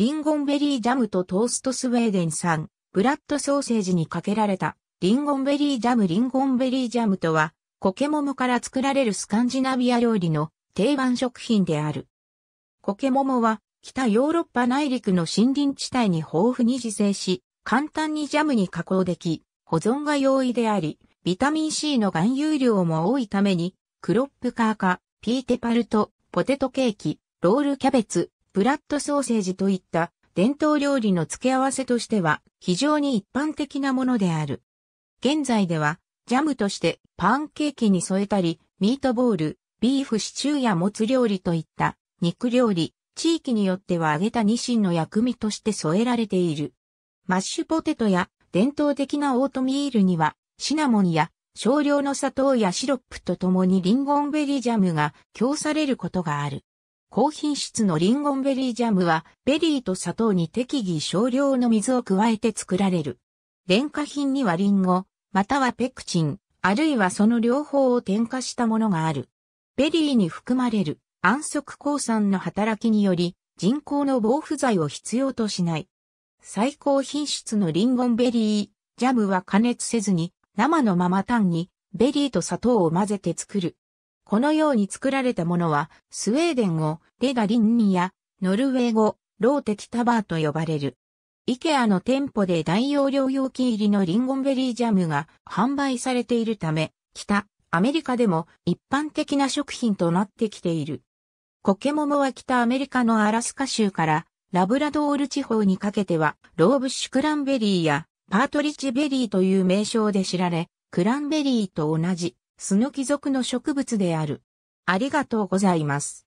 リンゴンベリージャムとトーストスウェーデン産、ブラッドソーセージにかけられた、リンゴンベリージャムリンゴンベリージャムとは、コケモモから作られるスカンジナビア料理の定番食品である。コケモモは、北ヨーロッパ内陸の森林地帯に豊富に自生し、簡単にジャムに加工でき、保存が容易であり、ビタミン C の含有量も多いために、クロップカーカ、ピーテパルト、ポテトケーキ、ロールキャベツ、ブラッドソーセージといった伝統料理の付け合わせとしては非常に一般的なものである。現在ではジャムとしてパンケーキに添えたり、ミートボール、ビーフシチューやもつ料理といった肉料理、地域によっては揚げたニシンの薬味として添えられている。マッシュポテトや伝統的なオートミールにはシナモンや少量の砂糖やシロップとともにリンゴンベリージャムが供されることがある。高品質のリンゴンベリージャムは、ベリーと砂糖に適宜少量の水を加えて作られる。電化品にはリンゴ、またはペクチン、あるいはその両方を添加したものがある。ベリーに含まれる安息抗酸の働きにより、人工の防腐剤を必要としない。最高品質のリンゴンベリー、ジャムは加熱せずに、生のまま単に、ベリーと砂糖を混ぜて作る。このように作られたものは、スウェーデン語、レガリンニや、ノルウェー語、ローテキタバーと呼ばれる。イケアの店舗で大容量容器入りのリンゴンベリージャムが販売されているため、北、アメリカでも一般的な食品となってきている。コケモモは北アメリカのアラスカ州からラブラドール地方にかけてはローブシュクランベリーやパートリッジベリーという名称で知られ、クランベリーと同じスヌキ属の植物である。ありがとうございます。